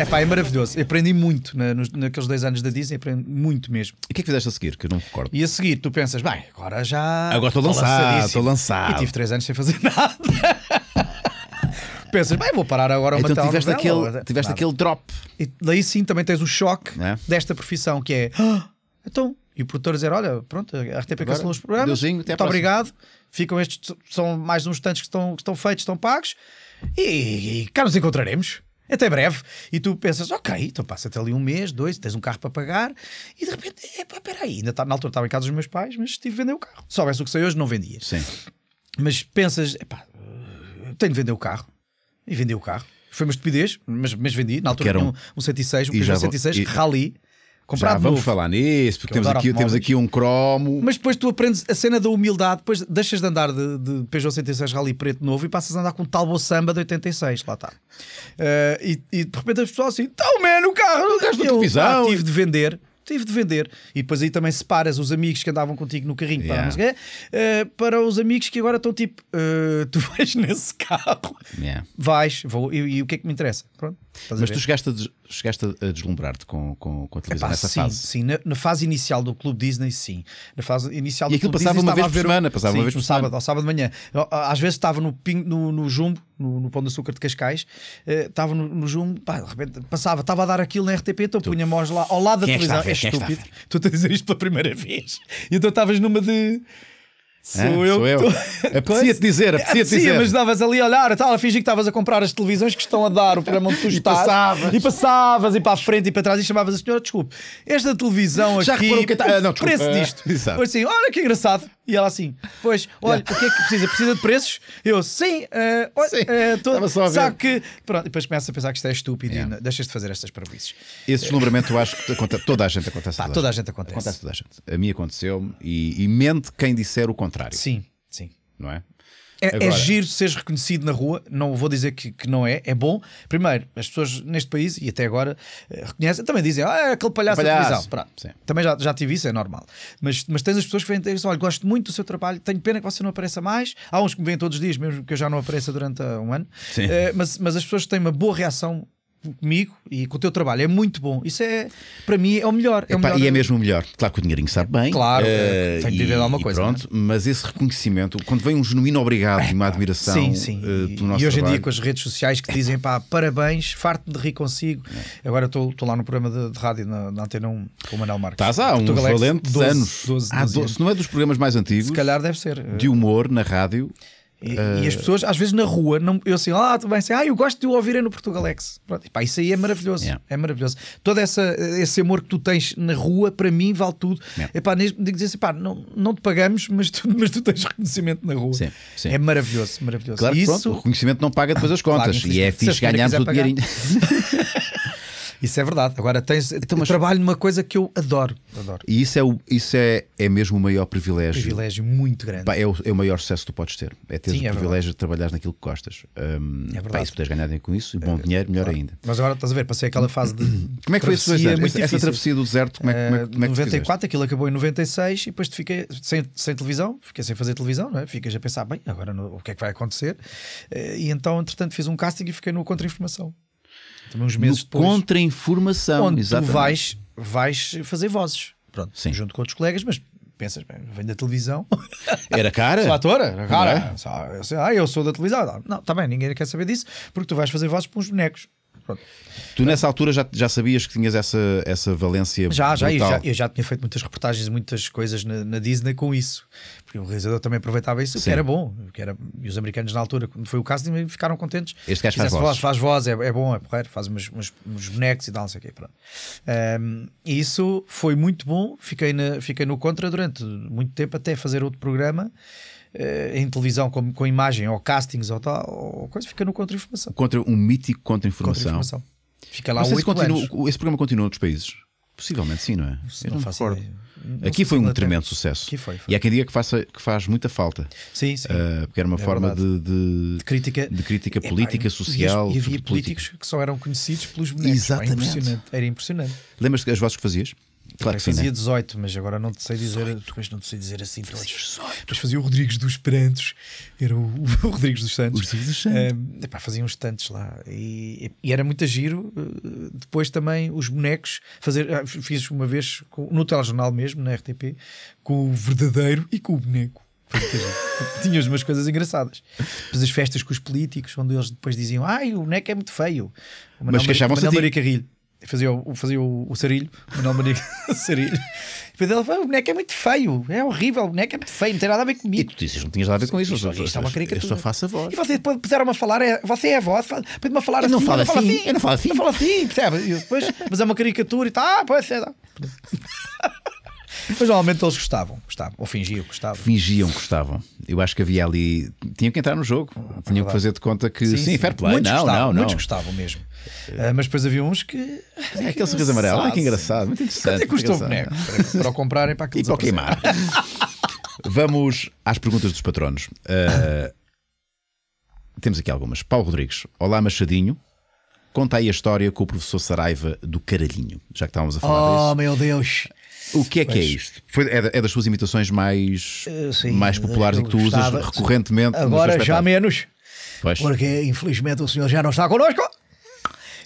É pá, é maravilhoso. Eu aprendi muito na, nos, naqueles dois anos da Disney, aprendi muito mesmo. E o que é que fizeste a seguir? Que eu não me recordo. E a seguir, tu pensas, bem, agora já. Agora estou lançado, estou lançado. E tive três anos sem fazer nada. pensas, bem, vou parar agora então uma então, tiveste aquele, ou... tiveste nada. aquele drop. E daí sim também tens o choque é? desta profissão que é. Ah, então, e o produtor dizer: Olha, pronto, a RTP cancelou os programas. Deusinho, muito obrigado. Ficam estes, são mais uns tantos que estão, que estão feitos, estão pagos. E, e cá nos encontraremos até breve. E tu pensas, ok, então passa-te ali um mês, dois, tens um carro para pagar, e de repente, epá, peraí, ainda tá, na altura estava em casa dos meus pais, mas tive de vender o carro. Se soubesse o que sei hoje, não vendia. Sim. Mas pensas, epá, tenho de vender o carro. E vendi o carro. Foi uma estupidez, mas, mas vendi. Na altura era um, um 106, um Peugeot 106 Rally. Já vamos novo. falar nisso, porque temos aqui, temos aqui, um cromo. Mas depois tu aprendes a cena da humildade, depois deixas de andar de, de Peugeot 106 Rally preto novo e passas a andar com um Talbo Samba de 86, lá está. Uh, e, e, de repente as pessoas assim, tal tá, man, o carro, o gasto televisão. Ah, tive de vender tive de vender. E depois aí também separas os amigos que andavam contigo no carrinho yeah. para, eh, para os amigos que agora estão tipo, uh, tu vais nesse carro, yeah. vais, vou, e, e, o que é que me interessa? Pronto. Estás Mas tu chegaste a, des, chegaste a deslumbrar-te com, com, com, a televisão Epá, nessa sim, fase? Sim, na, na, fase inicial do Clube Disney, sim. Na fase inicial do e aquilo Clube passava Disney, uma vez por semana, passava sim, uma vez por sábado, semana. Ao sábado de manhã. às vezes estava no, ping, no, no Jumbo, no, no, Pão de Açúcar de Cascais, eh, estava uh, no, no Jumbo, pá, de repente passava, estava a dar aquilo na RTP, então punha-me lá ao lado da Quem é televisão. É, é estúpido. Estou a dizer isto pela primeira vez. E então estavas numa de. Sou Hã? eu. Sou eu. Apetecia-te é dizer, apetecia-te é é dizer. mas davas ali a olhar, tal, a fingir que estavas a comprar as televisões que estão a dar o programa onde tu estás. E passavas. E passavas, e para a frente e para trás, e chamavas a senhora, desculpe, esta televisão Já aqui, Já reparou que ah, não, desculpa. preço disto. Uh, Exato. Assim, olha que engraçado, e ela assim, pois, olha, o que é que precisa? Precisa de preços? Eu, sim, uh, olha, uh, eh, todo, só sabe que. Pronto, depois começa a pensar que isto é estúpido yeah. e deixas de fazer estas parabolices. Esse deslumbramento eu acho que toda a gente acontece. Pá, toda, toda a gente acontece. Acontece toda a gente. A mim aconteceu e, e mente quem disser o contrário. Sim, sim. Não é? É, é giro seres reconhecido na rua, não vou dizer que, que não é, é bom. Primeiro, as pessoas neste país, e até agora, eh, reconhecem, também dizem, ah, é aquele palhaço, palhaço. da televisão. Pronto, também já, já tive isso, é normal. Mas, mas tens as pessoas que vêm e dizem, olha, gosto muito do seu trabalho, tenho pena que você não apareça mais. Há uns que me vêm todos os dias, mesmo que eu já não apareça durante ah, um ano. Uh, mas, mas as pessoas têm uma boa reação comigo e com o teu trabalho é muito bom. Isso é, para mim, é o melhor. É o melhor. E é mesmo o melhor. Claro que o dinheirinho sabe bem. Claro, uh, tem que viver alguma coisa. Pronto, é? mas esse reconhecimento, quando vem um genuíno obrigado e uma admiração sim, sim. Uh, pelo nosso E hoje trabalho... em dia com as redes sociais que dizem pá, parabéns, farto de rir consigo. É. Agora estou lá no programa de, de rádio na, na Antena 1 com o Manuel Marques. Estás há uns Alex, valentes 12, anos. 12, 12, ah, 12, não é dos programas mais antigos. Se calhar deve ser. De humor na rádio. E, uh... e, as pessoas, às vezes na rua, não, eu assim, ah, tudo bem, assim, ah, eu gosto de o ouvir é no Portugalex. Pronto, e pá, isso aí é maravilhoso. Yeah. É maravilhoso. Todo essa, esse amor que tu tens na rua, para mim, vale tudo. Yeah. E digo assim, pá, não, não te pagamos, mas tu, mas tu tens reconhecimento na rua. Sim, sim. É maravilhoso, maravilhoso. Claro, isso... Pronto, o reconhecimento não paga depois as contas. Claro, e é fixe ganharmos o pagar. dinheirinho. Isso é verdade. Agora tens então, mas... trabalho numa coisa que eu adoro. adoro. E isso é, o, isso é, é mesmo o maior privilégio. Um privilégio muito grande. Pá, é, o, é o maior sucesso que tu podes ter. É ter o é privilégio verdade. de trabalhar naquilo que gostas. Um, é verdade. Pá, e se puderes ganhar dinheiro com isso, é bom dinheiro, melhor claro. ainda. Mas agora estás a ver, passei aquela hum, fase de. Hum, hum. Como é que foi esses dois anos? Essa, essa travessia do deserto, como é, como é, como é que 94, é aquilo acabou em 96 e depois te fiquei sem, sem televisão, fiquei sem fazer televisão, não é? Ficas a pensar, bem, agora no, o que é que vai acontecer? Eh, e então, entretanto, fiz um casting e fiquei no Contra-Informação. Também meses no contra-informação. Onde exatamente. tu vais, vais fazer vozes. Pronto, Sim. junto com outros colegas, mas pensas, bem, vem da televisão. Era cara? Sou era cara. É? Ah, eu sou da televisão. Não, também tá ninguém quer saber disso, porque tu vais fazer vozes para uns bonecos. Pronto. Tu nessa altura já, já sabias que tinhas essa, essa valência Já, já eu, já eu, já, tinha feito muitas reportagens, muitas coisas na, na Disney com isso porque o realizador também aproveitava isso, que era bom. Que era, e os americanos, na altura, quando foi o caso, ficaram contentes. Este gajo faz voz. voz. Faz voz, é, é bom, é porreiro, faz umas, umas, uns bonecos e tal, não sei o quê. Pronto. Um, e isso foi muito bom. Fiquei, na, fiquei no Contra durante muito tempo, até fazer outro programa. Eh, em televisão com, com imagem ou castings ou tal, ou coisa, fica no contra-informação. Contra, um mítico contra-informação. Contra Fica lá o oito Esse programa continua nos países? Possivelmente sim, não é? Eu não, não faço Aqui foi um tremendo sucesso. Aqui foi, foi. E há quem diga que, faça, que faz muita falta. Sim, sim. Uh, porque era uma é forma de, de, de, crítica, de crítica é, política, é, social. E havia políticos política. que só eram conhecidos pelos bonecos. É Exatamente. Era impressionante. impressionante. Lembras-te das vozes que fazias? Claro que fazia sim, né? 18, mas agora não te sei dizer, depois não te sei dizer assim todos. 18. Mas fazia o Rodrigues dos Prantos, era o, o Rodrigues dos Santos. Rodrigues dos Santos. Uh, epá, faziam os tantos lá e, e, era muito giro. Uh, depois também os bonecos, fazer, ah, fiz uma vez com, no telejornal mesmo, na RTP, com o verdadeiro e com o boneco. Tinhas umas coisas engraçadas. Depois as festas com os políticos, onde eles depois diziam: Ai, o boneco é muito feio. Mas queixavam-se. Manuel Maria Carrilho fazia o, fazia o, o sarilho, o Manuel sarilho. depois ele falou: o boneco é muito feio, é horrível, o boneco é muito feio, não tem nada a ver comigo. E tu dizes: não tinhas nada a ver com isso, isto, é uma caricatura. Eu só faço a voz. E vocês depois puseram-me a falar, é, você é a voz, depois-me a falar eu assim, não falo assim, assim, eu não falo assim, eu não falo assim, percebe? Depois, mas é uma caricatura e tal, ah, pois é. Mas normalmente eles gostavam, gostavam, ou fingiam que gostavam. Fingiam que gostavam. Eu acho que havia ali. Tinham que entrar no jogo, ah, tá tinham que fazer de conta que. Sim, sim, sim. fair play. Muitos não, gostavam, não, não. Muitos gostavam mesmo. Uh, mas depois havia uns que. É, aquele sorriso amarelo, ah, que engraçado, muito interessante. Quanto é que o boneco? Para, para o comprarem para aquilo. E para queimar. Vamos às perguntas dos patronos. Uh, temos aqui algumas. Paulo Rodrigues, olá Machadinho. Conta aí a história com o professor Saraiva do Caralhinho, já que estávamos a falar oh, disso. Oh, meu Deus! O que é que é isto? Foi, é, é, das suas imitações mais, eh, sim, mais populares e que tu usas recorrentemente. Agora já menos. Pois. Porque infelizmente o senhor já não está connosco.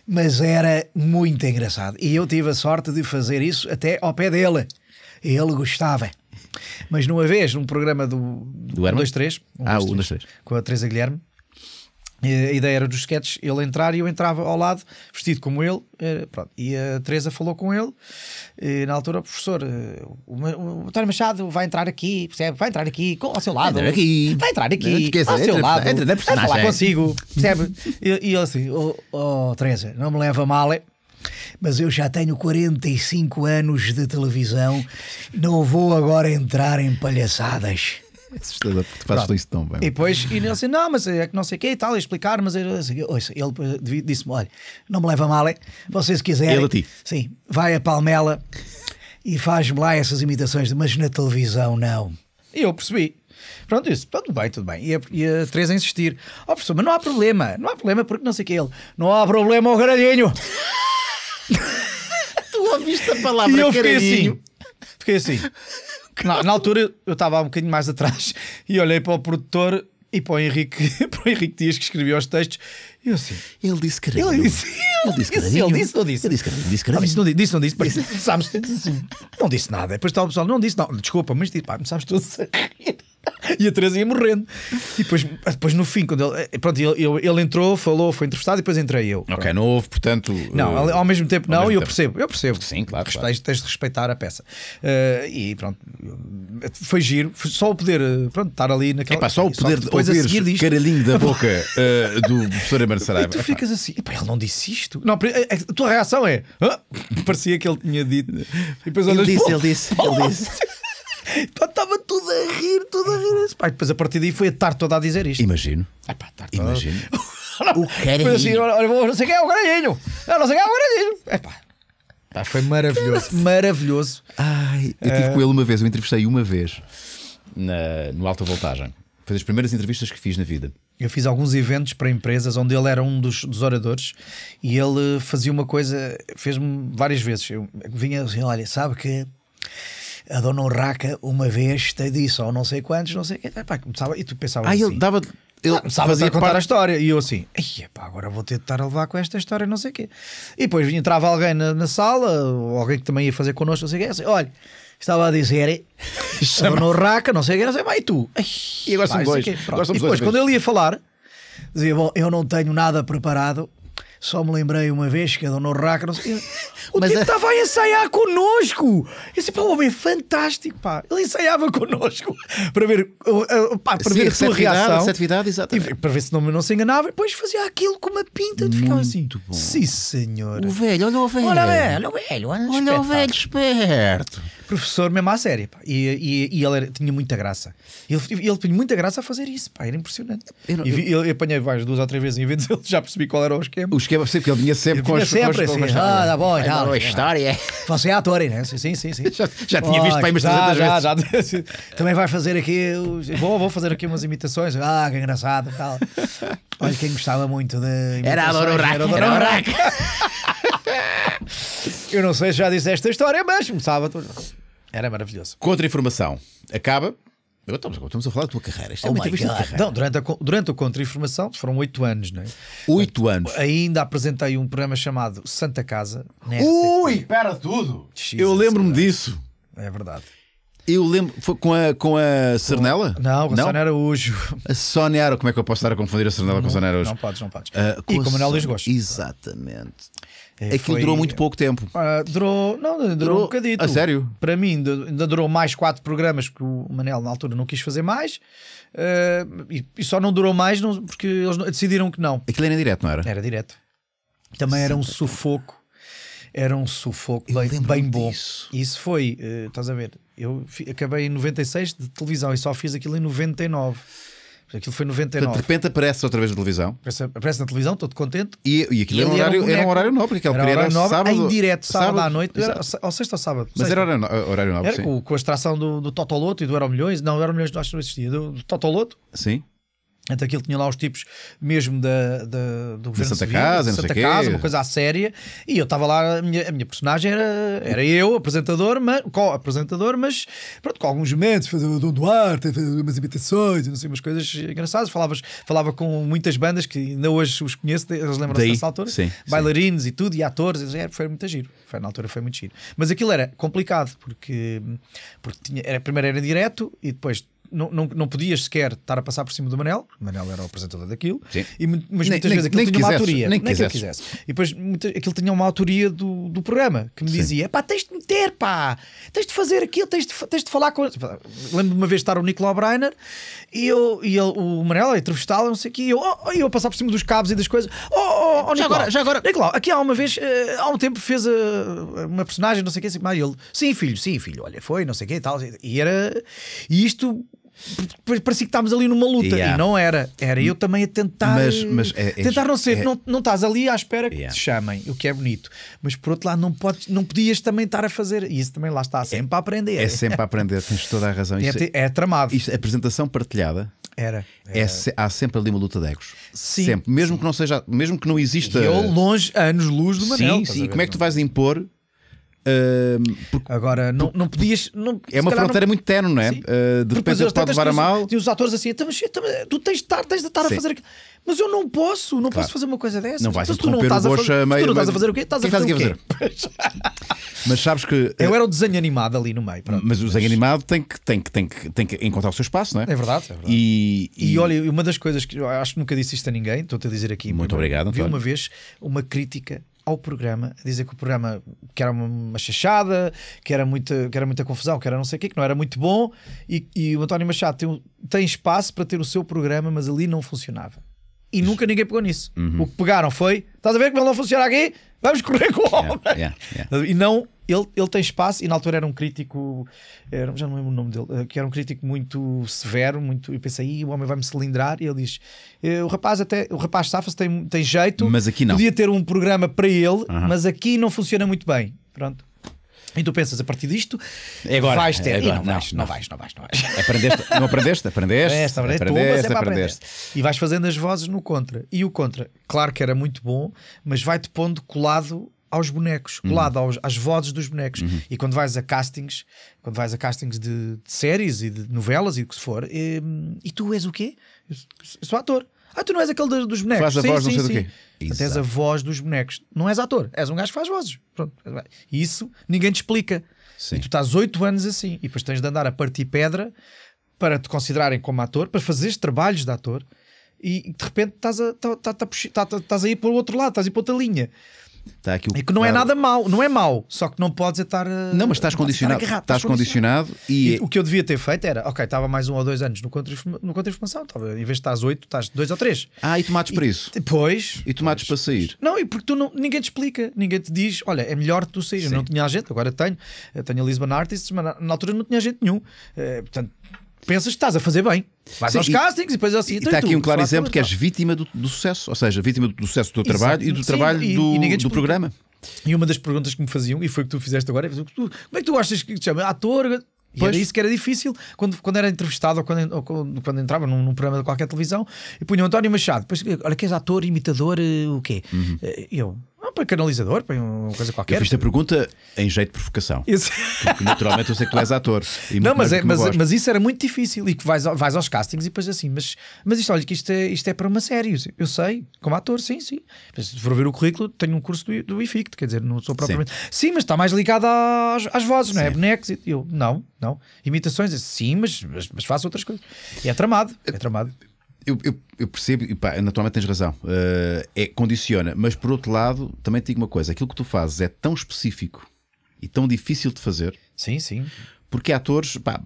Mas era muito engraçado. E eu tive a sorte de fazer isso até ao pé dele. E ele gostava. Mas numa vez, num programa do, do 1, 2, 3, 1, ah, 2, 3 com a Teresa Guilherme, a ideia era dos sketches ele entrar e eu entrava ao lado, vestido como ele. Eh, pronto. E a Teresa falou com ele. E, na altura, professor, eh, o António Machado vai entrar aqui, percebe? Vai entrar aqui ao seu lado. Vai entrar aqui. Vai entrar aqui ao entra, seu lado. Entra Vai falar consigo, percebe? e, e ele assim, oh, oh, Teresa, não me leva mal, é? mas eu já tenho 45 anos de televisão, não vou agora entrar em palhaçadas assustador, porque tu fazes Pronto. isso tão bem. E depois, e ele disse, assim, não, mas é que não sei o que e tal, e explicar, mas eu, assim, ele disse-me, olha, não me leva mal, é, vocês quiserem. Ele a ti. Sim, vai a Palmela e faz-me lá essas imitações, mas na televisão não. E eu percebi. Pronto, isso, tudo bem, tudo bem. E a, e a Teresa insistir: Ó oh, professor, mas não há problema, não há problema, porque não sei o que é ele. Não há problema, o gralhinho. tu ouviste a palavra e eu fiquei assim. Fiquei assim. Na, na, altura eu estava um bocadinho mais atrás e olhei para o produtor e para o Henrique, para o Henrique Dias que escrevia os textos eu sim. Ele disse caralho. Ele disse. Ele disse, disse Ele disse, não disse. Ele disse caralho. Disse caralho. Ah, não, disse, não disse. Mas, sabes, não disse nada. Depois estava o pessoal, não disse, não. Desculpa, mas tipo, pá, começámos sabes tudo E a Teresa ia morrendo. E depois, depois no fim, quando ele, eh, pronto, ele, ele, entrou, falou, foi entrevistado e depois entrei eu. Pronto. Ok, não houve, portanto. Não, eh, ao, mesmo tempo não, mesmo eu tempo. percebo, eu percebo. Sim, claro. Respeito, claro. Tens de respeitar a peça. Uh, e pronto, foi giro, foi só o poder, pronto, estar ali naquela. Epá, só o poder só depois ouvir a caralhinho da boca uh, do professor Saraiva. Saraiva. E tu ficas assim, ele não disse isto? Não, a, tua reação é, parecia que ele tinha dito. E depois ele, disse, ele disse, ele disse, ele disse. Estava tudo a rir, tudo a rir. depois a partir daí foi a tarde toda a dizer isto. Imagino. Ah, pá, tarde Imagino. Toda... o caralhinho. Assim, olha, não sei quem é o caralhinho. Eu é, não sei quem é o caralhinho. É pá. pá foi maravilhoso, maravilhoso. Ai, eu tive uh... com ele uma vez, eu entrevistei uma vez na, no Alta Voltagem. Foi das primeiras entrevistas que fiz na vida eu fiz alguns eventos para empresas onde ele era um dos, dos oradores e ele fazia uma coisa, fez-me várias vezes. Eu vinha assim: olha, sabe que a dona Urraca uma vez te disse, ou oh, não sei quantos, não sei quê, começava, e tu pensavas ah, assim. ele dava. Ele ah, fazia a contar a história e eu assim, epá, agora vou ter de estar a levar com esta história, não sei o quê. E depois entrava alguém na, na, sala, alguém que também ia fazer connosco, não sei o quê, assim, olha, estava a dizer eh, Chama... no raca, não sei o que, não sei mais, e tu? Ai, e agora somos dois. Que, agora e depois, dois quando ele ia falar, dizia, bom, eu não tenho nada preparado, só me lembrei uma vez que a é Dona Raca, não sei o Mas tipo é- estava a... a ensaiar connosco. Eu disse, pá, o homem é fantástico, pá. Ele ensaiava connosco para ver, uh, uh, pá, para Sim, ver a sua reação. Atividade, exatamente. E para ver se não, não se enganava. E depois fazia aquilo com uma pinta de ficar assim. Bom. Sim, senhor. O velho, olha o velho. Olha o velho, olha o velho. Olha, olha o velho esperto. Professor mesmo à séria, pá. E, e, e ele era, tinha muita graça. Ele, ele tinha muita graça a fazer isso, pá. Era impressionante. Eu, não, e vi, eu... ele apanhei várias duas ou três vezes em eventos, ele já percebi qual era o esquema. O esquema é porque, porque ele vinha sempre ele vinha com as sempre com assim, ah, dá tá bom, já. Uma é é. história. Você é ator, né? Sim, sim, sim. sim. Já, já tinha visto ah, para aí mais 300 já, já, já. Também vai fazer aqui, vou, vou fazer aqui umas imitações. Ah, que engraçado. Tal. Olha, quem gostava muito de. Era a Dora Eu não sei se já disse esta história, mas começava. Era maravilhoso. Contra informação. Acaba Estamos, então, estamos a falar da tua carreira. Isto é oh uma entrevista de carreira. Não, durante, a, durante o Contra-Informação foram oito anos, não é? Oito anos. Ainda apresentei um programa chamado Santa Casa. Ui, espera tudo! Jesus, eu lembro-me é. disso. É verdade. Eu lembro. Foi com a, com a Cernela? Não, com a não? Araújo. A Sónia Como é que eu posso estar a confundir a Cernela com a Sónia Araújo? Não podes, não podes. Uh, ah, com e com a Manuel Luís Exatamente. Exatamente. É, aquilo foi... durou muito pouco tempo. Ah, durou, não, durou, durou, um bocadito. A sério? Para mim, ainda durou mais quatro programas que o Manel na altura não quis fazer mais. Uh, e, e, só não durou mais não, porque eles decidiram que não. Aquilo era direto, não era? Era direto. Também Sim, era um sufoco. Era um sufoco bem, bem bom. Disso. Isso foi, uh, estás a ver, eu acabei em 96 de televisão e só fiz aquilo em 99. Aquilo foi 99. Portanto, de repente aparece outra vez na televisão. Aparece, aparece na televisão, todo contente. E, e aquilo e era, um horário, era, um era um horário nobre, aquele era, era nobre, sábado, em direto, sábado, sábado à noite, era, ou sexta ou sábado. Mas sexta. era eh, horário, nobre. Era com, com, a extração do, do Totoloto e do Euro Milhões. Não, o Euro Milhões acho que não existia. Do, do Totoloto. Sim. Então aquilo tinha lá os tipos mesmo da, da do governo da Santa Civil, Casa, Santa não sei Casa, quê. uma coisa à séria, e eu estava lá, a minha, a minha, personagem era, era eu, apresentador, mas, co-apresentador, mas pronto, com alguns momentos, fazer o Dom Duarte, umas imitações, não sei, umas coisas engraçadas, Falavas, falava com muitas bandas que ainda hoje os conheço, eles lembram-se dessa altura, sim, bailarinos sim. e tudo, e atores, é, foi muito giro, foi, na altura foi muito giro. Mas aquilo era complicado, porque, porque tinha, era, primeiro era direto, e depois não, não, não podias sequer estar a passar por cima do Manel, o Manel era o apresentador daquilo, Sim. e, mas muitas nem, vezes aquilo nem tinha quisesse, uma autoria, nem, nem que eu quisesse. E depois muita, aquilo tinha uma autoria do, do programa que me Sim. dizia: pá, tens de meter, pá, tens de fazer aquilo, tens de, tens de falar com. Tipo, lembro-me de uma vez estar o Nicolau Breiner e, eu, e ele, o Manel a entrevistá-lo, não sei o que, e eu, oh, oh eu a passar por cima dos cabos e das coisas, oh, oh, oh já agora, já agora. Nicolau, aqui há uma vez, eh, há um tempo fez eh, uma personagem, não sei o que, assim, mas ele, sim, filho, sim, filho, olha, foi, não sei o que e tal, e era. E isto Parecia que estávamos ali numa luta yeah. e não era. Era eu também a tentar. Mas, mas é-, é, tentar não ser. É, não, não estás ali à espera que yeah. te chamem, o que é bonito. Mas por outro lado, não, podes, não podias também estar a fazer. E isso também lá está, é- sempre é, a aprender. É sempre a aprender, tens toda a razão. É isso, é, tramado. Isto, apresentação partilhada. Era. era. É, há sempre ali uma luta de egos. Sim. Sempre. Mesmo sim. que não seja. Mesmo que não exista. E eu longe, anos luz do Manel. Sim, sim. Como é que tu vais impor Agora, não, não podias. Não, é uma fronteira não... muito tenue, não é? Uh, de repente pode levar a mal. E os atores assim, então, então, tu tens de estar, tens de estar a fazer aquilo. Mas eu não posso, não claro. posso fazer uma coisa dessa. Não vais interromper tu não estás o Bocha a meio. Tu não estás a fazer o quê? Estás a é fazer, fazer? mas sabes que. Eu eh, era o desenho animado ali no meio. Pronto. Mas o desenho animado tem que, tem, que, tem, que, tem que encontrar o seu espaço, não é? É verdade. É verdade. E, e... e, olha, uma das coisas que eu acho que nunca disse isto a ninguém, estou-te a dizer aqui. Muito obrigado. Vi uma vez uma crítica ao programa, a dizer que o programa que era uma, chachada, que era, muita, que era muita confusão, que era não sei o quê, que não era muito bom, e, e o António Machado tem, tem espaço para ter o seu programa, mas ali não funcionava. E nunca ninguém pegou nisso. Uhum. O que pegaram foi: estás a ver como ele não funciona aqui? Vamos correr com o homem. Yeah, yeah, yeah. E não ele, ele tem espaço e na altura era um crítico, era, já não lembro o nome dele, eh, que era um crítico muito severo, muito. Eu pensei, o homem vai-me cilindrar. E ele diz: eh, o rapaz até, o rapaz safa-se, tem, tem jeito, mas aqui não. podia ter um programa para ele, mas aqui não funciona muito bem. Pronto. E tu pensas, a partir disto, é agora, vais ter. É agora, não, vais, não, não, vais, não vais, não vais. Não vais. Aprendeste, não aprendeste? Aprendeste, aprendeste, aprendeste, é aprendeste, é aprendeste. E vais fazendo as vozes no contra. E o contra, claro que era muito bom, mas vai-te pondo colado aos bonecos, uhum. colado aos, às vozes dos bonecos. Uhum. E quando vais a castings, quando vais a castings de, de séries e de novelas e o que se for, e, ehm, e tu és o quê? Eu sou ator. Ah, tu não és aquele dos bonecos. Faz a sim, voz, sim, não sei sim. do quê. Tens a voz dos bonecos. Não és ator, és um gajo que faz vozes. Pronto. Isso ninguém te explica. Sim. E tu estás oito anos assim. E depois tens de andar a partir pedra para te considerarem como ator, para fazeres trabalhos de ator. E de repente estás a, estás, a, tá, tá tá, estás a ir para o outro lado, estás a ir para outra linha. Está aqui o... É que não é nada mau, não é mau, só que não podes estar. Eh, não, mas estás condicionado. Agarrado, estás, estás condicionado, condicionado e... e... É- o que eu devia ter feito era, ok, estava mais um ou dois anos no contra-informação, contra em vez de estás oito, estás dois ou três. Ah, e tomates para isso? Pois. E tomates para sair? Não, e porque tu não, ninguém te explica, ninguém te diz, olha, é melhor tu sair. Eu não tinha gente agora tenho. Eu eh, tenho a Lisbon Artists, mas na, na altura não tinha gente nenhum. Uh, portanto, pensas que estás a fazer bem. Vais Sim, aos e, castings e depois é assim. E está então aqui tu, um claro exemplo que és então. vítima do, do, sucesso, ou seja, vítima do, do sucesso do teu Exato. trabalho e do Sim, trabalho e, do, e do programa. E uma das perguntas que me faziam, e foi o que tu fizeste agora, é, tu, como é que tu achas que te chama? Ator? E pois. era isso que era difícil quando, quando era entrevistado ou quando, ou quando, quando entrava num, num, programa de qualquer televisão e punha o António Machado. Depois, olha, que és ator, imitador, eh, o quê? Uhum. Eh, eu, não ah, para canalizador, para uma coisa qualquer. Eu fiz a pergunta em jeito de provocação. Isso. Porque naturalmente eu sei que tu és ator. não, mas, é, mas, mas, isso era muito difícil. E que vais, vais aos castings e depois assim, mas, mas isto, olha, que isto é, isto é para uma série. Eu sei, como ator, sim, sim. Mas se for ver o currículo, tenho um curso do, do IFICT, quer dizer, não sou propriamente. Sim, sim mas está mais ligado às, às vozes, não é? Bonecos. E eu, não, não. Imitações, sim, mas, mas, mas faço outras coisas. E é tramado, é tramado. Eu, eu, eu, percebo, e pá, naturalmente tens razão, uh, é, condiciona, mas por outro lado, também te digo uma coisa: aquilo que tu fazes é tão específico e tão difícil de fazer. Sim, sim. Porque atores, pá,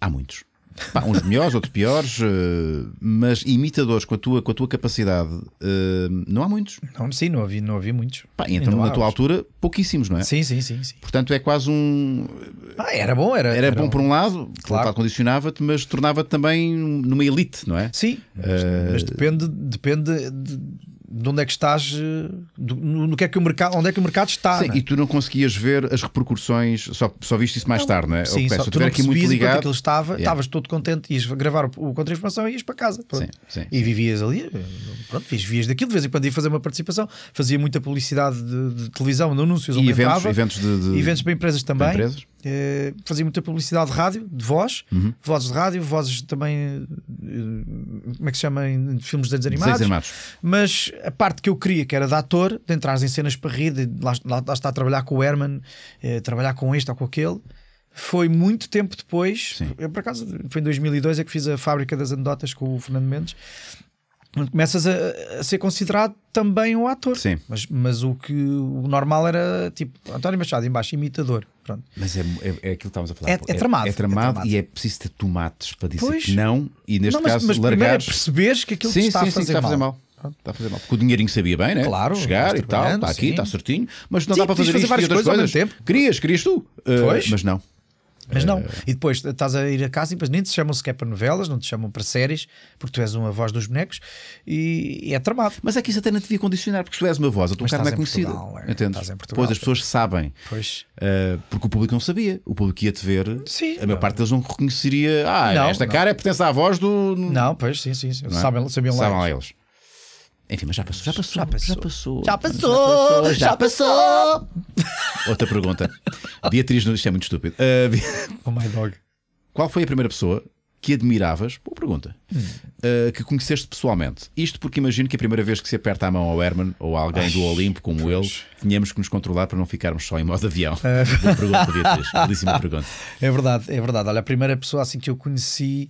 há muitos. Pá, uns melhores, outros piores, eh, mas imitadores com a tua, com a tua capacidade, eh, não há muitos. Não, sim, não havia, não muitos. Pá, então, na tua altura, pouquíssimos, não é? Sim, sim, sim. sim. Portanto, é quase um. Ah, era bom, era. Era, era bom um... por um lado, claro. condicionava-te, mas tornava-te também numa elite, não é? Sim, mas, uh... Eh, mas depende, depende de de onde é que estás, eh, do, no que é que o mercado, onde é que o mercado está. Sim, é? e tu não conseguias ver as repercussões, só, só viste isso mais não, tarde, não é? Sim, só, tu não aqui muito é ligado. aquilo estava, estavas yeah. todo contente, ias gravar o, o contra-informação e ias para casa. Sim, sim, e vivias ali, pronto, vivias daquilo, de vez em quando ia fazer uma participação, fazia muita publicidade de, de televisão, de anúncios, e Eventos, eventos, de, de, eventos para empresas também. Para empresas eh, fazia muita publicidade de rádio, de voz, uhum. vozes de rádio, vozes também, eh, como é que se chama, em, filmes de desanimados. desanimados. Mas a parte que eu queria, que era de ator, de entrar em cenas para rir, de lá, lá, lá está a trabalhar com o Herman, eh, trabalhar com este ou com aquele, foi muito tempo depois. Sim. Eu, por acaso, foi em 2002 é que fiz a Fábrica das Anedotas com o Fernando Mendes onde começas a, a, ser considerado também um ator. Sim. Mas, mas o que o normal era tipo António Machado, embaixo, imitador. Pronto. Mas é, é, é aquilo que estávamos a falar. É, é, tramado, é, é tramado, é tramado. e é preciso ter tomates para dizer pois. que não, e neste não, mas, caso, mas é largares. perceberes que aquilo sim, que está, sim, a sim, está, a fazer mal. Está a fazer mal. Porque o dinheirinho sabia bem, né? Claro. Chegar e tal, está aqui, está certinho, mas não sim, dá para fazer, fazer várias coisas, coisas. Ao mesmo tempo. Querias, querias tu. Uh, mas não. Mas não, eh, e depois estás a ir a casa e depois nem te chamam sequer para novelas, não te chamam para séries, porque tu és uma voz dos bonecos e, e é tramado. Mas é que isso até não te devia condicionar, porque tu és uma voz, a tua cara não é conhecida. É. pois as pessoas sabem. Pois. Uh, porque o público não sabia. O público ia te ver, sim, a maior parte deles não reconheceria. Ah, não, esta não. cara é pertence à voz do. Não, pois, sim, sim. sim. É? Sabem, sabiam lá. Sabem lá eles. Enfim, mas já passou, já passou, já passou. Já passou, já passou. Já passou. Já passou. Já passou. Outra pergunta. Beatriz Nunes, isto é muito estúpido. Uh, Oh my dog. Qual foi a primeira pessoa que admiravas? Boa pergunta. Uh, que conheceste pessoalmente? Isto porque imagino que a primeira vez que se aperta a mão ao Herman ou a alguém Ai, do Olimpo, como ele, tínhamos que nos controlar para não ficarmos só em modo avião. Uh. Boa pergunta, Beatriz. Belíssima pergunta. É verdade, é verdade. Olha, a primeira pessoa assim que eu conheci.